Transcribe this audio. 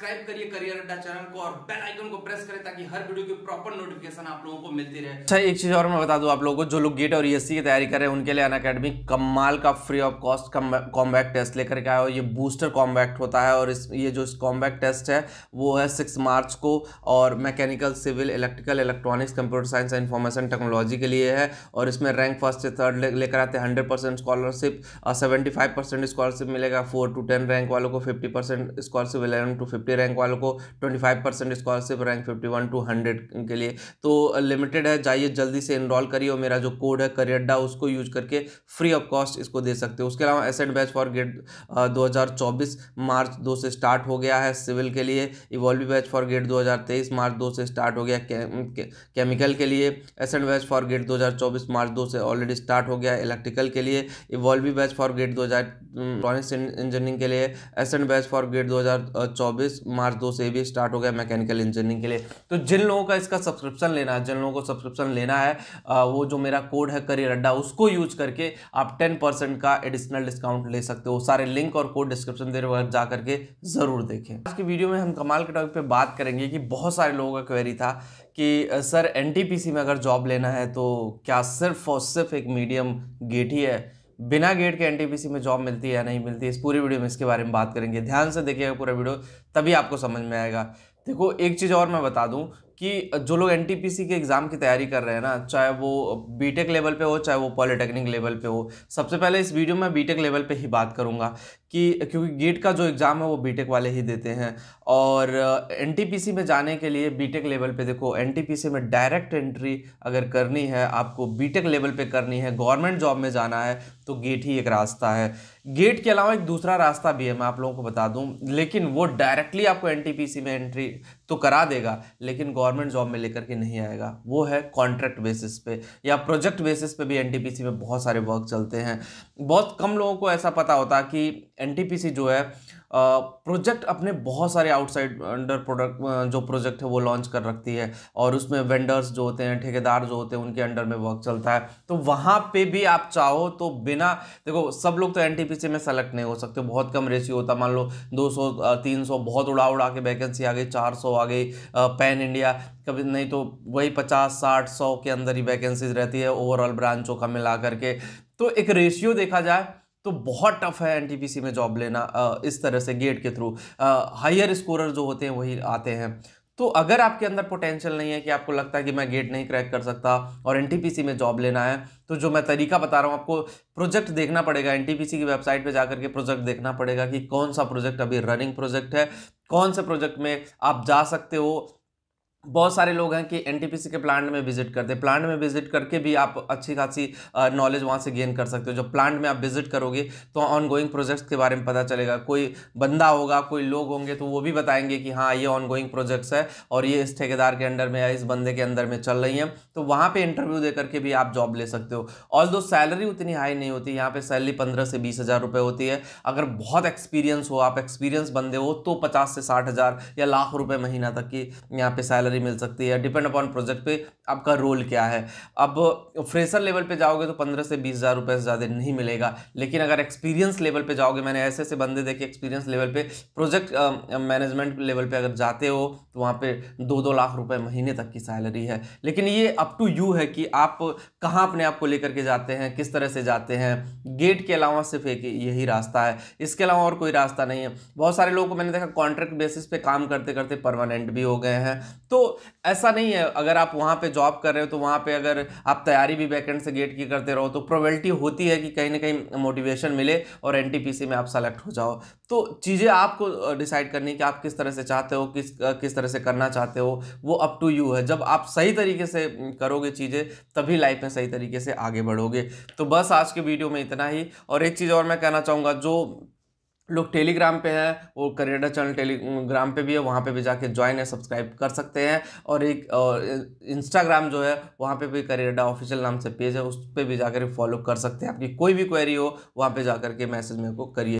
subscribe करिए career अड्डा channel को और बेल आइकन को प्रेस करें ताकि हर वीडियो की प्रॉपर नोटिफिकेशन आप लोगों को मिलती रहे अच्छा एक चीज और मैं बता दूं आप लोगों को जो लोग गेट और ईएससी की तैयारी कर रहे हैं उनके लिए अन अकेडमी कमाल का free of cost combat test लेकर के आया और ये बूस्टर कॉम्बैक्ट होता है और इस ये जो कॉम्बैक्ट टेस्ट है वो है सिक्स मार्च को और mechanical civil electrical electronics computer science and information technology के लिए है और इसमें रैंक फर्स्ट से थर्ड लेकर आते हैं hundred percent scholarship seventy five percent scholarship मिलेगा फोर टू टेन रैंक वालों को fifty percent scholarship eleven to fifty fifty rank वालों को twenty five percent scholarship rank fifty one to hundred के लिए तो लिमिटेड है जाइए जल्दी से इनरोल करिए और मेरा जो कोड है करियर उसको यूज करके फ्री ऑफ कॉस्ट इसको दे सकते हो उसके अलावा एसेंट बैच फॉर गेट दो मार्च दो से स्टार्ट हो गया है सिविल के लिए इवॉल्वी बैच फॉर गेट 2023 मार्च दो से स्टार्ट हो गया केमिकल के लिए एसेंट बैच फॉर गेट 2024 मार्च दो से ऑलरेडी स्टार्ट हो गया इलेक्ट्रिकल के लिए इवॉल्वी बैच फॉर गेट दो हज़ार इंजीनियरिंग के लिए एसेंट बैच फॉर गेट 2024 मार्च दो से भी स्टार्ट हो गया मैकेनिकल इंजीनियरिंग के लिए तो जिन लोगों का इसका सब्सक्रिप्शन लेना है जिन लोगों को सब्सक्रिप्शन लेना है वो जो मेरा कोड है करियर अड्डा उसको यूज करके आप टेन परसेंट का एडिशनल डिस्काउंट ले सकते हो सारे लिंक और कोड डिस्क्रिप्शन दे रहे जा करके ज़रूर देखें आज की वीडियो में हम कमाल के टॉपिक पर बात करेंगे कि बहुत सारे लोगों का क्वेरी था कि सर एनटीपीसी में अगर जॉब लेना है तो क्या सिर्फ और सिर्फ एक मीडियम गेट ही है बिना गेट के एनटीपीसी में जॉब मिलती है या नहीं मिलती इस पूरी वीडियो में इसके बारे में बात करेंगे ध्यान से देखिएगा पूरा वीडियो तभी आपको समझ में आएगा देखो एक चीज़ और मैं बता दूं कि जो लोग एन के एग्ज़ाम की तैयारी कर रहे हैं ना चाहे वो बीटेक लेवल पे हो चाहे वो पॉलिटेक्निक लेवल पे हो सबसे पहले इस वीडियो में बीटेक लेवल पे ही बात करूँगा कि क्योंकि गेट का जो एग्ज़ाम है वो बीटेक वाले ही देते हैं और एनटीपीसी में जाने के लिए बीटेक लेवल पे देखो एनटीपीसी में डायरेक्ट एंट्री अगर करनी है आपको बीटेक लेवल पे करनी है गवर्नमेंट जॉब में जाना है तो गेट ही एक रास्ता है गेट के अलावा एक दूसरा रास्ता भी है मैं आप लोगों को बता दूँ लेकिन वो डायरेक्टली आपको एन में एंट्री तो करा देगा लेकिन गवर्नमेंट जॉब में लेकर के नहीं आएगा वो है कॉन्ट्रैक्ट बेसिस पे या प्रोजेक्ट बेसिस पे भी एन में बहुत सारे वर्क चलते हैं बहुत कम लोगों को ऐसा पता होता कि एनटीपीसी जो है प्रोजेक्ट अपने बहुत सारे आउटसाइड अंडर प्रोडक्ट जो प्रोजेक्ट है वो लॉन्च कर रखती है और उसमें वेंडर्स जो होते हैं ठेकेदार जो होते हैं उनके अंडर में वर्क चलता है तो वहाँ पे भी आप चाहो तो बिना देखो सब लोग तो एनटीपीसी में सेलेक्ट नहीं हो सकते बहुत कम रेशियो होता मान लो 200 300 बहुत उड़ा उड़ा के वैकेंसी आ गई चार आ गई पैन इंडिया कभी नहीं तो वही पचास साठ सौ के अंदर ही वैकेंसीज रहती है ओवरऑल ब्रांचों का मिला करके तो एक रेशियो देखा जाए तो बहुत टफ है एनटीपीसी में जॉब लेना इस तरह से गेट के थ्रू हायर स्कोरर जो होते हैं वही आते हैं तो अगर आपके अंदर पोटेंशियल नहीं है कि आपको लगता है कि मैं गेट नहीं क्रैक कर सकता और एन में जॉब लेना है तो जो मैं तरीका बता रहा हूँ आपको प्रोजेक्ट देखना पड़ेगा एन की वेबसाइट पे जाकर के प्रोजेक्ट देखना पड़ेगा कि कौन सा प्रोजेक्ट अभी रनिंग प्रोजेक्ट है कौन से प्रोजेक्ट में आप जा सकते हो बहुत सारे लोग हैं कि एन के प्लांट में विजिट करते हैं प्लांट में विजिट करके भी आप अच्छी खासी नॉलेज वहाँ से गेन कर सकते हो जब प्लांट में आप विजिट करोगे तो ऑनगोइंग प्रोजेक्ट्स के बारे में पता चलेगा कोई बंदा होगा कोई लोग होंगे तो वो भी बताएंगे कि हाँ ये ऑनगोइंग प्रोजेक्ट्स है और ये इस ठेकेदार के अंडर में या इस बंदे के अंदर में चल रही हैं तो वहाँ पर इंटरव्यू दे करके भी आप जॉब ले सकते हो ऑल दो सैलरी उतनी हाई नहीं होती यहाँ पर सैलरी पंद्रह से बीस हज़ार रुपये होती है अगर बहुत एक्सपीरियंस हो आप एक्सपीरियंस बंदे हो तो पचास से साठ हज़ार या लाख रुपये महीना तक की यहाँ पर सैलरी सैलरी मिल सकती है डिपेंड अपॉन प्रोजेक्ट पे आपका रोल क्या है अब फ्रेशर लेवल पे जाओगे तो पंद्रह से बीस हज़ार रुपये से ज़्यादा नहीं मिलेगा लेकिन अगर एक्सपीरियंस लेवल पे जाओगे मैंने ऐसे ऐसे बंदे देखे एक्सपीरियंस लेवल पे प्रोजेक्ट मैनेजमेंट लेवल पे अगर जाते हो तो वहाँ पे दो दो लाख रुपए महीने तक की सैलरी है लेकिन ये अप टू यू है कि आप कहाँ अपने आप को लेकर के जाते हैं किस तरह से जाते हैं गेट के अलावा सिर्फ एक यही रास्ता है इसके अलावा और कोई रास्ता नहीं है बहुत सारे लोगों को मैंने देखा कॉन्ट्रैक्ट बेसिस पे काम करते करते परमानेंट भी हो गए हैं तो तो ऐसा नहीं है अगर आप वहाँ पे जॉब कर रहे हो तो वहाँ पे अगर आप तैयारी भी बैकेंड से गेट की करते रहो तो प्रोबेबिलिटी होती है कि कहीं ना कहीं मोटिवेशन मिले और एन में आप सेलेक्ट हो जाओ तो चीज़ें आपको डिसाइड करनी कि आप किस तरह से चाहते हो किस किस तरह से करना चाहते हो वो अप टू यू है जब आप सही तरीके से करोगे चीज़ें तभी लाइफ में सही तरीके से आगे बढ़ोगे तो बस आज के वीडियो में इतना ही और एक चीज़ और मैं कहना चाहूँगा जो लोग टेलीग्राम पे है वो करेडा चैनल टेलीग्राम पे भी है वहाँ पे भी जाके ज्वाइन है सब्सक्राइब कर सकते हैं और एक और इंस्टाग्राम जो है वहाँ पे भी करेडा ऑफिशियल नाम से पेज है उस पर भी जाकर फॉलो कर सकते हैं आपकी कोई भी क्वेरी हो वहाँ पे जाकर के मैसेज मेरे को करिए